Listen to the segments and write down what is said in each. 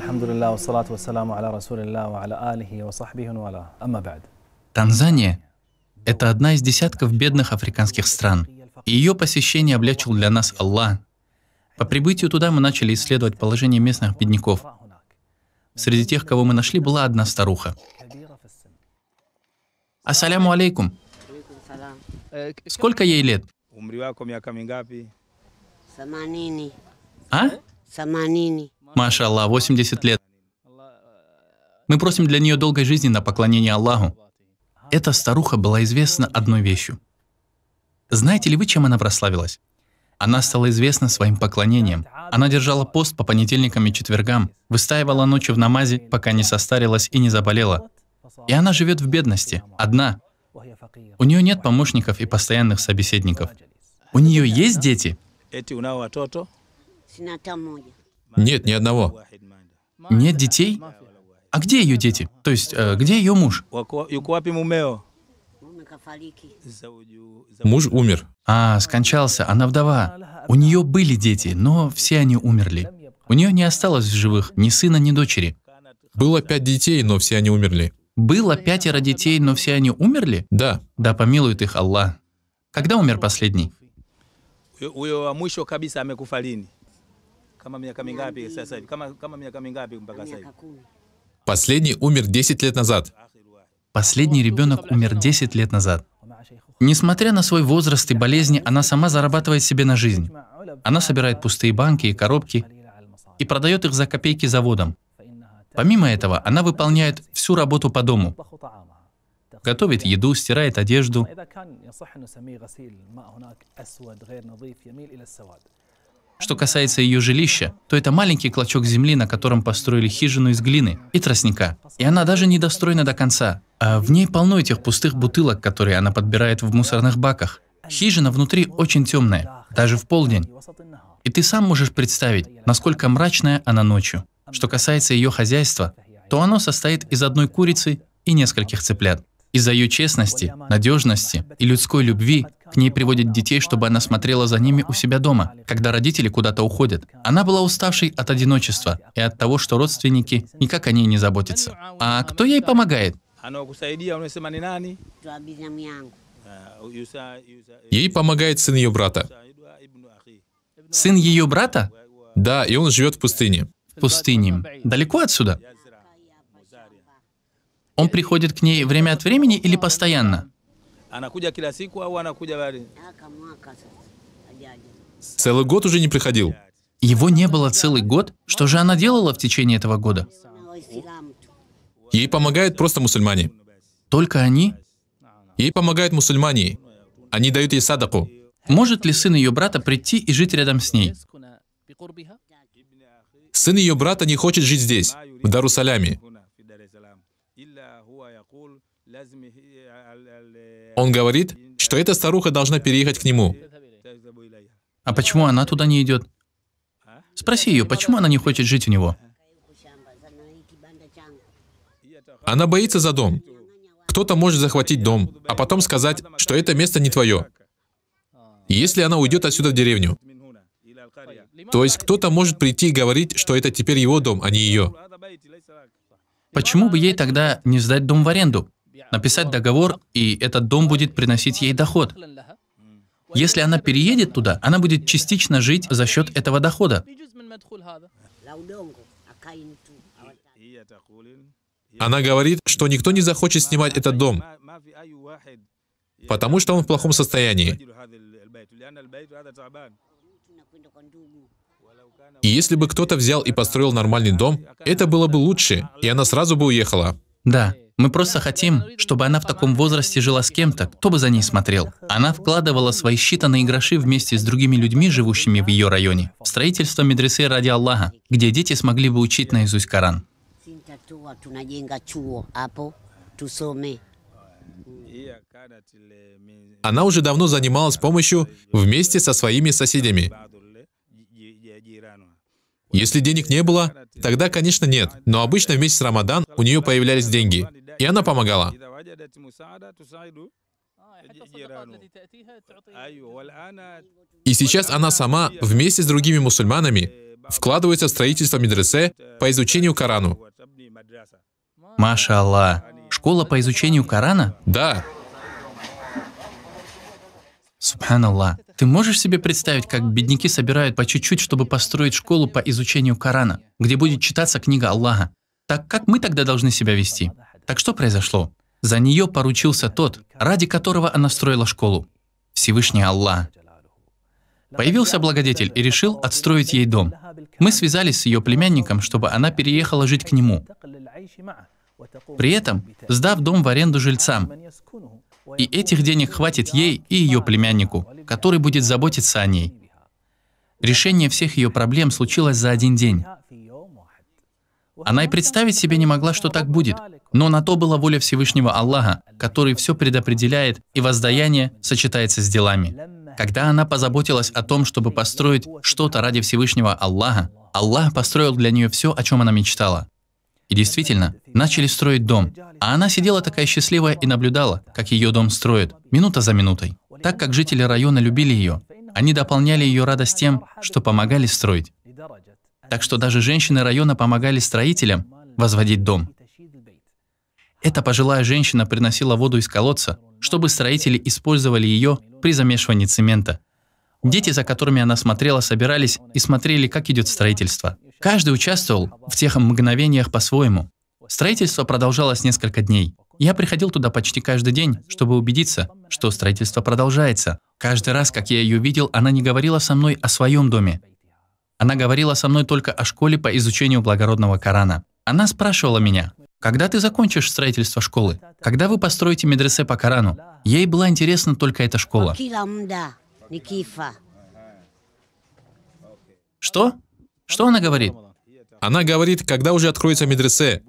Альхамдулиллах, вассалату вассаламу аля Расулиллах, аля алихи ва сахбихи валя. Амма бад. Танзания – это одна из десятков бедных африканских стран, и ее посещение облегчил для нас Аллах. По прибытию туда мы начали исследовать положение местных бедняков. Среди тех, кого мы нашли, была одна старуха. Ассаляму алейкум. Сколько ей лет? А? Саманини. Маша Аллах, 80 лет. Мы просим для нее долгой жизни на поклонение Аллаху. Эта старуха была известна одной вещью. Знаете ли вы, чем она прославилась? Она стала известна своим поклонением. Она держала пост по понедельникам и четвергам, выстаивала ночью в намазе, пока не состарилась и не заболела. И она живет в бедности, одна. У нее нет помощников и постоянных собеседников. У нее есть дети? Нет, ни одного. Нет детей? А где ее дети? То есть, э, где ее муж? Муж умер. А, скончался, она вдова. У нее были дети, но все они умерли. У нее не осталось в живых ни сына, ни дочери. Было пять детей, но все они умерли. Было пятеро детей, но все они умерли? Да. Да помилует их Аллах. Когда умер последний? А Kama miaka mingapi sasa hivi? Kama, kama miaka mingapi mpaka sasa hivi? Последний умер 10 лет назад. Последний ребенок умер 10 лет назад. Несмотря на свой возраст и болезни, она сама зарабатывает себе на жизнь. Она собирает пустые банки и коробки и продает их за копейки заводам. Помимо этого, она выполняет всю работу по дому. Готовит еду, стирает одежду. Что касается ее жилища, то это маленький клочок земли, на котором построили хижину из глины и тростника. И она даже не достроена до конца. А в ней полно этих пустых бутылок, которые она подбирает в мусорных баках. Хижина внутри очень темная, даже в полдень. И ты сам можешь представить, насколько мрачная она ночью. Что касается ее хозяйства, то оно состоит из одной курицы и нескольких цыплят. Из-за ее честности, надежности и людской любви к ней приводит детей, чтобы она смотрела за ними у себя дома, когда родители куда-то уходят. Она была уставшей от одиночества и от того, что родственники никак о ней не заботятся. А кто ей помогает? Ей помогает сын ее брата. Сын ее брата? Да, и он живет в пустыне. В пустыне. Далеко отсюда? Он приходит к ней время от времени или постоянно? Целый год уже не приходил. Его не было целый год? Что же она делала в течение этого года? Ей помогают просто мусульмане. Только они? Ей помогают мусульмане. Они дают ей садаку. Может ли сын ее брата прийти и жить рядом с ней? Сын ее брата не хочет жить здесь, в Дарусаляме. Он говорит, что эта старуха должна переехать к нему. А почему она туда не идет? Спроси ее, почему она не хочет жить у него? Она боится за дом. Кто-то может захватить дом, а потом сказать, что это место не твое. Если она уйдет отсюда в деревню. То есть кто-то может прийти и говорить, что это теперь его дом, а не ее. Почему бы ей тогда не сдать дом в аренду? написать договор, и этот дом будет приносить ей доход. Если она переедет туда, она будет частично жить за счет этого дохода. Она говорит, что никто не захочет снимать этот дом, потому что он в плохом состоянии. И если бы кто-то взял и построил нормальный дом, это было бы лучше, и она сразу бы уехала. Да, мы просто хотим, чтобы она в таком возрасте жила с кем-то, кто бы за ней смотрел. Она вкладывала свои считанные гроши вместе с другими людьми, живущими в ее районе, в строительство медресе ради Аллаха, где дети смогли бы учить наизусть Коран. Она уже давно занималась помощью вместе со своими соседями. Если денег не было, тогда, конечно, нет. Но обычно в месяц Рамадан у нее появлялись деньги. И она помогала. И сейчас она сама, вместе с другими мусульманами, вкладывается в строительство медресе по изучению Корану. Маша Аллах. Школа по изучению Корана? Да. Субханаллах. Ты можешь себе представить, как бедняки собирают по чуть-чуть, чтобы построить школу по изучению Корана, где будет читаться книга Аллаха? Так как мы тогда должны себя вести? Так что произошло? За нее поручился тот, ради которого она строила школу. Всевышний Аллах. Появился благодетель и решил отстроить ей дом. Мы связались с ее племянником, чтобы она переехала жить к нему. При этом сдав дом в аренду жильцам. И этих денег хватит ей и ее племяннику, который будет заботиться о ней. Решение всех ее проблем случилось за один день. Она и представить себе не могла, что так будет, но на то была воля Всевышнего Аллаха, который все предопределяет, и воздаяние сочетается с делами. Когда она позаботилась о том, чтобы построить что-то ради Всевышнего Аллаха, Аллах построил для нее все, о чем она мечтала. И действительно, начали строить дом, а она сидела такая счастливая и наблюдала, как ее дом строят, минута за минутой. Так как жители района любили ее, они дополняли ее радость тем, что помогали строить. Так что даже женщины района помогали строителям возводить дом. Эта пожилая женщина приносила воду из колодца, чтобы строители использовали ее при замешивании цемента. Дети, за которыми она смотрела, собирались и смотрели, как идет строительство. Каждый участвовал в тех мгновениях по-своему. Строительство продолжалось несколько дней. Я приходил туда почти каждый день, чтобы убедиться, что строительство продолжается. Каждый раз, как я ее видел, она не говорила со мной о своем доме. Она говорила со мной только о школе по изучению благородного Корана. Она спрашивала меня, когда ты закончишь строительство школы? Когда вы построите медресе по Корану? Ей была интересна только эта школа. Что? Что она говорит? Она говорит, когда уже откроется медресе.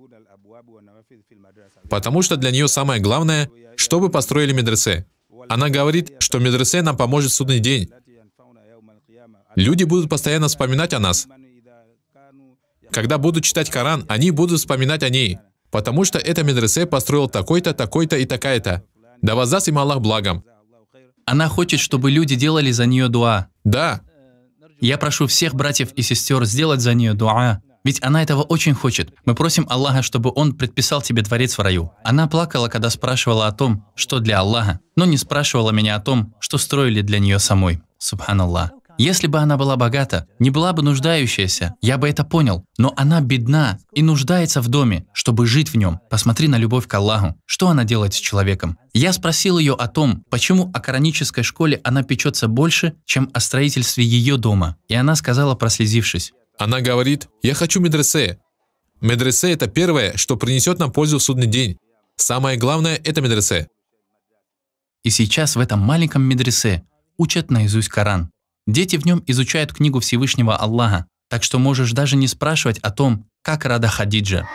Потому что для нее самое главное, чтобы построили медресе. Она говорит, что медресе нам поможет в судный день. Люди будут постоянно вспоминать о нас. Когда будут читать Коран, они будут вспоминать о ней потому что это медресе построил такой-то, такой-то и такая-то. Да воздаст им Аллах благом. Она хочет, чтобы люди делали за нее дуа. Да. Я прошу всех братьев и сестер сделать за нее дуа. Ведь она этого очень хочет. Мы просим Аллаха, чтобы Он предписал тебе дворец в раю. Она плакала, когда спрашивала о том, что для Аллаха, но не спрашивала меня о том, что строили для нее самой. Субханаллах. Если бы она была богата, не была бы нуждающаяся, я бы это понял. Но она бедна и нуждается в доме, чтобы жить в нем. Посмотри на любовь к Аллаху. Что она делает с человеком? Я спросил ее о том, почему о коранической школе она печется больше, чем о строительстве ее дома. И она сказала, прослезившись. Она говорит, я хочу медресе. Медресе – это первое, что принесет нам пользу в судный день. Самое главное – это медресе. И сейчас в этом маленьком медресе учат наизусть Коран. Дети в нем изучают книгу Всевышнего Аллаха, так что можешь даже не спрашивать о том, как рада Хадиджа.